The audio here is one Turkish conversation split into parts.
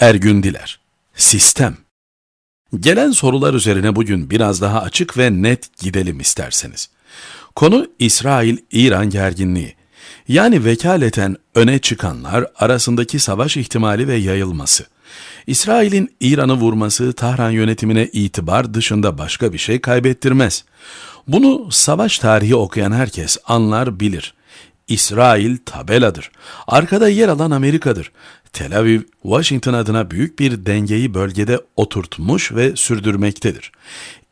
Ergün Diler Sistem Gelen sorular üzerine bugün biraz daha açık ve net gidelim isterseniz. Konu İsrail-İran gerginliği. Yani vekaleten öne çıkanlar arasındaki savaş ihtimali ve yayılması. İsrail'in İran'ı vurması Tahran yönetimine itibar dışında başka bir şey kaybettirmez. Bunu savaş tarihi okuyan herkes anlar bilir. İsrail tabeladır. Arkada yer alan Amerika'dır. Tel Aviv, Washington adına büyük bir dengeyi bölgede oturtmuş ve sürdürmektedir.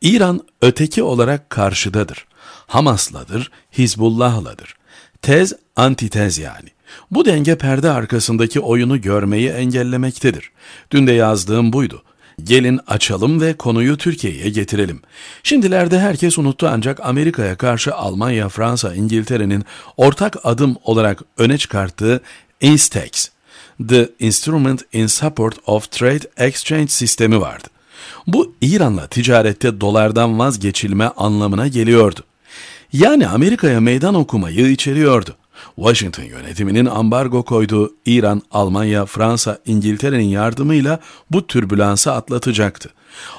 İran öteki olarak karşıdadır. Hamasladır, Hizbullah'ladır. Tez, antitez yani. Bu denge perde arkasındaki oyunu görmeyi engellemektedir. Dün de yazdığım buydu. Gelin açalım ve konuyu Türkiye'ye getirelim. Şimdilerde herkes unuttu ancak Amerika'ya karşı Almanya, Fransa, İngiltere'nin ortak adım olarak öne çıkarttığı Instex, The Instrument in Support of Trade Exchange sistemi vardı. Bu İran'la ticarette dolardan vazgeçilme anlamına geliyordu. Yani Amerika'ya meydan okumayı içeriyordu. Washington yönetiminin ambargo koyduğu İran, Almanya, Fransa, İngiltere'nin yardımıyla bu türbülansı atlatacaktı.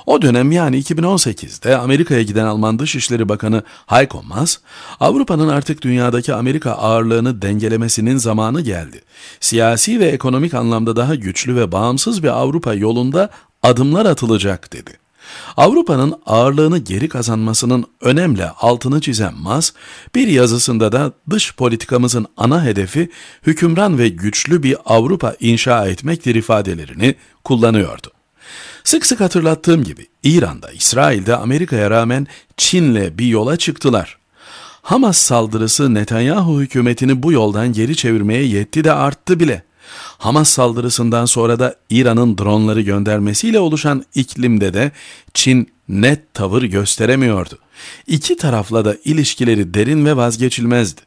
O dönem yani 2018'de Amerika'ya giden Alman Dışişleri Bakanı Heiko Maas, Avrupa'nın artık dünyadaki Amerika ağırlığını dengelemesinin zamanı geldi. Siyasi ve ekonomik anlamda daha güçlü ve bağımsız bir Avrupa yolunda adımlar atılacak dedi. Avrupa'nın ağırlığını geri kazanmasının önemli altını çizen Mas, bir yazısında da dış politikamızın ana hedefi hükümran ve güçlü bir Avrupa inşa etmektir ifadelerini kullanıyordu. Sık sık hatırlattığım gibi İran'da, İsrail'de Amerika'ya rağmen Çin'le bir yola çıktılar. Hamas saldırısı Netanyahu hükümetini bu yoldan geri çevirmeye yetti de arttı bile. Hamas saldırısından sonra da İran'ın dronları göndermesiyle oluşan iklimde de Çin net tavır gösteremiyordu. İki tarafla da ilişkileri derin ve vazgeçilmezdi.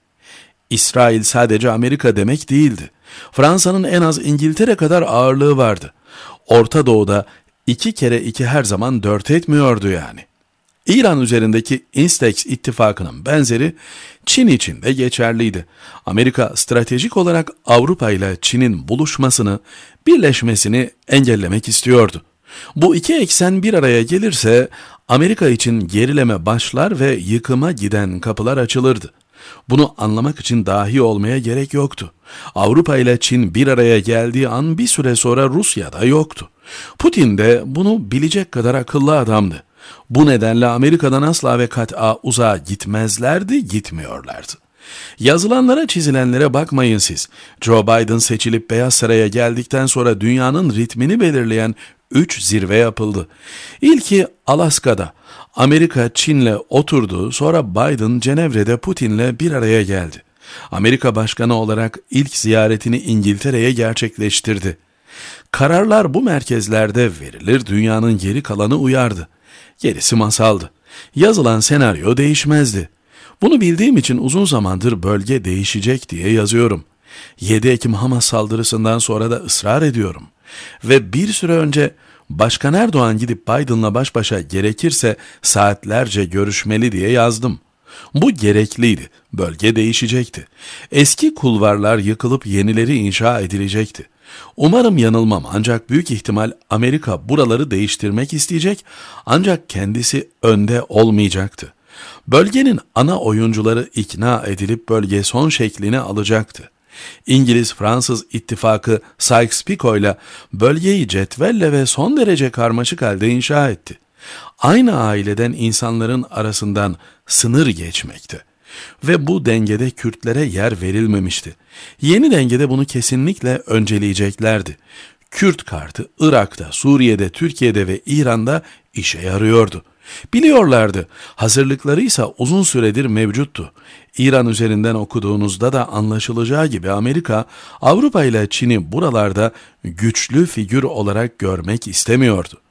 İsrail sadece Amerika demek değildi. Fransa'nın en az İngiltere kadar ağırlığı vardı. Orta Doğu'da iki kere iki her zaman dört etmiyordu yani. İran üzerindeki İnstex ittifakının benzeri Çin için de geçerliydi. Amerika stratejik olarak Avrupa ile Çin'in buluşmasını, birleşmesini engellemek istiyordu. Bu iki eksen bir araya gelirse Amerika için gerileme başlar ve yıkıma giden kapılar açılırdı. Bunu anlamak için dahi olmaya gerek yoktu. Avrupa ile Çin bir araya geldiği an bir süre sonra Rusya'da yoktu. Putin de bunu bilecek kadar akıllı adamdı. Bu nedenle Amerika'dan asla ve kat'a uzağa gitmezlerdi, gitmiyorlardı. Yazılanlara çizilenlere bakmayın siz. Joe Biden seçilip Beyaz Saray'a geldikten sonra dünyanın ritmini belirleyen üç zirve yapıldı. İlki Alaska'da Amerika Çin'le oturdu sonra Biden Cenevre'de Putin'le bir araya geldi. Amerika Başkanı olarak ilk ziyaretini İngiltere'ye gerçekleştirdi. Kararlar bu merkezlerde verilir dünyanın geri kalanı uyardı. Gerisi masaldı. Yazılan senaryo değişmezdi. Bunu bildiğim için uzun zamandır bölge değişecek diye yazıyorum. 7 Ekim Hamas saldırısından sonra da ısrar ediyorum. Ve bir süre önce Başkan Erdoğan gidip Biden'la baş başa gerekirse saatlerce görüşmeli diye yazdım. Bu gerekliydi. Bölge değişecekti. Eski kulvarlar yıkılıp yenileri inşa edilecekti. Umarım yanılmam ancak büyük ihtimal Amerika buraları değiştirmek isteyecek ancak kendisi önde olmayacaktı. Bölgenin ana oyuncuları ikna edilip bölge son şeklini alacaktı. İngiliz-Fransız ittifakı Sykes-Picot ile bölgeyi cetvelle ve son derece karmaşık halde inşa etti. Aynı aileden insanların arasından sınır geçmekti. Ve bu dengede Kürtlere yer verilmemişti. Yeni dengede bunu kesinlikle önceleyeceklerdi. Kürt kartı Irak'ta, Suriye'de, Türkiye'de ve İran'da işe yarıyordu. Biliyorlardı. Hazırlıklarıysa uzun süredir mevcuttu. İran üzerinden okuduğunuzda da anlaşılacağı gibi Amerika, Avrupa ile Çin'i buralarda güçlü figür olarak görmek istemiyordu.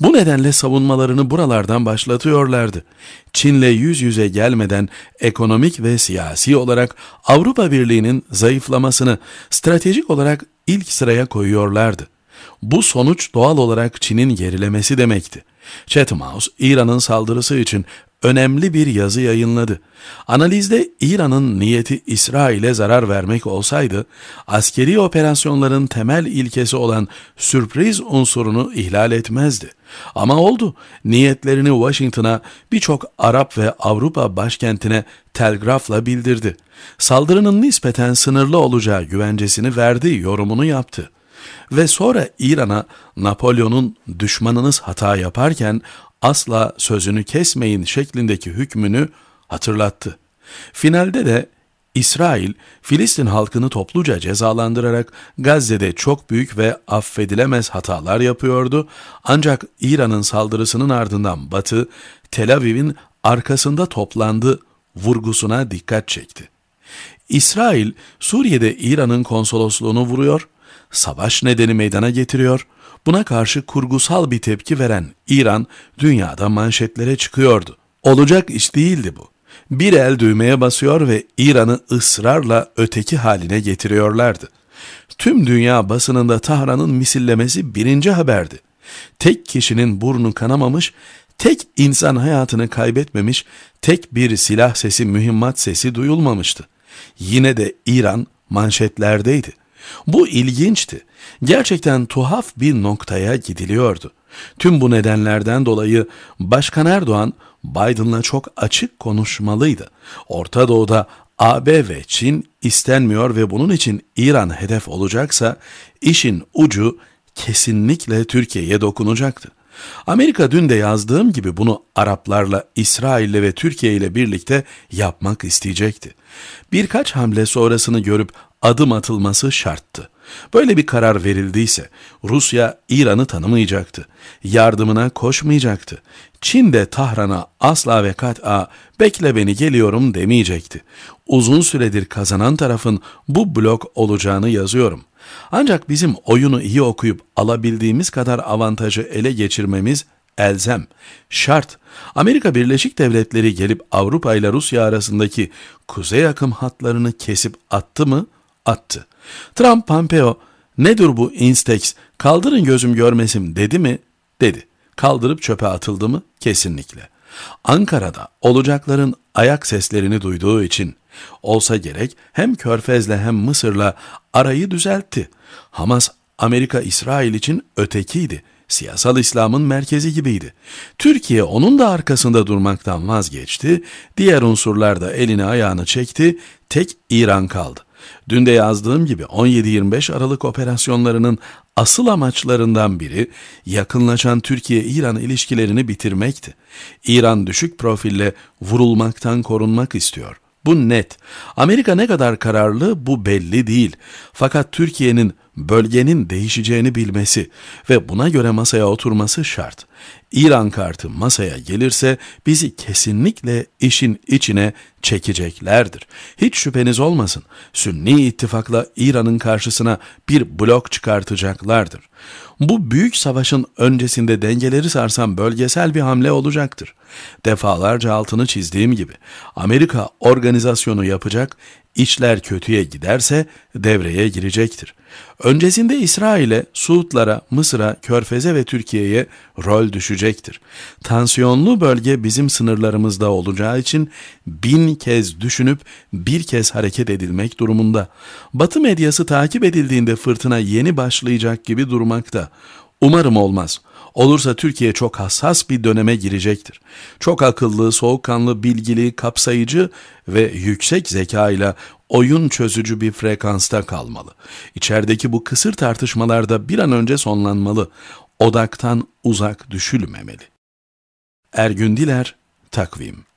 Bu nedenle savunmalarını buralardan başlatıyorlardı. Çin'le yüz yüze gelmeden ekonomik ve siyasi olarak Avrupa Birliği'nin zayıflamasını stratejik olarak ilk sıraya koyuyorlardı. Bu sonuç doğal olarak Çin'in gerilemesi demekti. Chatham House, İran'ın saldırısı için önemli bir yazı yayınladı. Analizde İran'ın niyeti İsrail'e zarar vermek olsaydı, askeri operasyonların temel ilkesi olan sürpriz unsurunu ihlal etmezdi. Ama oldu. Niyetlerini Washington'a birçok Arap ve Avrupa başkentine telgrafla bildirdi. Saldırının nispeten sınırlı olacağı güvencesini verdi yorumunu yaptı ve sonra İran'a Napolyon'un düşmanınız hata yaparken asla sözünü kesmeyin şeklindeki hükmünü hatırlattı. Finalde de İsrail, Filistin halkını topluca cezalandırarak Gazze'de çok büyük ve affedilemez hatalar yapıyordu. Ancak İran'ın saldırısının ardından Batı, Tel Aviv'in arkasında toplandı vurgusuna dikkat çekti. İsrail, Suriye'de İran'ın konsolosluğunu vuruyor, savaş nedeni meydana getiriyor, Buna karşı kurgusal bir tepki veren İran dünyada manşetlere çıkıyordu. Olacak iş değildi bu. Bir el düğmeye basıyor ve İran'ı ısrarla öteki haline getiriyorlardı. Tüm dünya basınında Tahran'ın misillemesi birinci haberdi. Tek kişinin burnu kanamamış, tek insan hayatını kaybetmemiş, tek bir silah sesi, mühimmat sesi duyulmamıştı. Yine de İran manşetlerdeydi.'' Bu ilginçti. Gerçekten tuhaf bir noktaya gidiliyordu. Tüm bu nedenlerden dolayı Başkan Erdoğan Biden'la çok açık konuşmalıydı. Orta Doğu'da AB ve Çin istenmiyor ve bunun için İran hedef olacaksa işin ucu kesinlikle Türkiye'ye dokunacaktı. Amerika dün de yazdığım gibi bunu Araplarla, İsrail'le ve Türkiye ile birlikte yapmak isteyecekti. Birkaç hamle sonrasını görüp adım atılması şarttı. Böyle bir karar verildiyse Rusya İran'ı tanımayacaktı, yardımına koşmayacaktı. Çin de Tahran'a asla ve kat'a bekle beni geliyorum demeyecekti. Uzun süredir kazanan tarafın bu blok olacağını yazıyorum. Ancak bizim oyunu iyi okuyup alabildiğimiz kadar avantajı ele geçirmemiz elzem, şart. Amerika Birleşik Devletleri gelip Avrupa ile Rusya arasındaki kuzey akım hatlarını kesip attı mı attı. Trump Pompeo nedir bu Instex kaldırın gözüm görmesin dedi mi? Dedi. Kaldırıp çöpe atıldı mı? Kesinlikle. Ankara'da olacakların ayak seslerini duyduğu için olsa gerek hem Körfez'le hem Mısır'la arayı düzeltti. Hamas Amerika İsrail için ötekiydi. Siyasal İslam'ın merkezi gibiydi. Türkiye onun da arkasında durmaktan vazgeçti. Diğer unsurlar da elini ayağını çekti. Tek İran kaldı. Dün de yazdığım gibi 17-25 Aralık operasyonlarının asıl amaçlarından biri yakınlaşan Türkiye-İran ilişkilerini bitirmekti. İran düşük profille vurulmaktan korunmak istiyor. Bu net. Amerika ne kadar kararlı bu belli değil. Fakat Türkiye'nin bölgenin değişeceğini bilmesi ve buna göre masaya oturması şart. İran kartı masaya gelirse bizi kesinlikle işin içine çekeceklerdir. Hiç şüpheniz olmasın. Sünni ittifakla İran'ın karşısına bir blok çıkartacaklardır. Bu büyük savaşın öncesinde dengeleri sarsan bölgesel bir hamle olacaktır. Defalarca altını çizdiğim gibi Amerika organizasyonu yapacak, içler kötüye giderse devreye girecektir. Öncesinde İsrail'e, Suudlara, Mısır'a, Körfez'e ve Türkiye'ye rol düşecektir. Tansiyonlu bölge bizim sınırlarımızda olacağı için bin kez düşünüp bir kez hareket edilmek durumunda. Batı medyası takip edildiğinde fırtına yeni başlayacak gibi durmakta umarım olmaz. Olursa Türkiye çok hassas bir döneme girecektir. Çok akıllı, soğukkanlı, bilgili, kapsayıcı ve yüksek zekayla oyun çözücü bir frekansta kalmalı. İçerideki bu kısır tartışmalarda bir an önce sonlanmalı. Odaktan uzak düşülmemeli. Ergün Diler, Takvim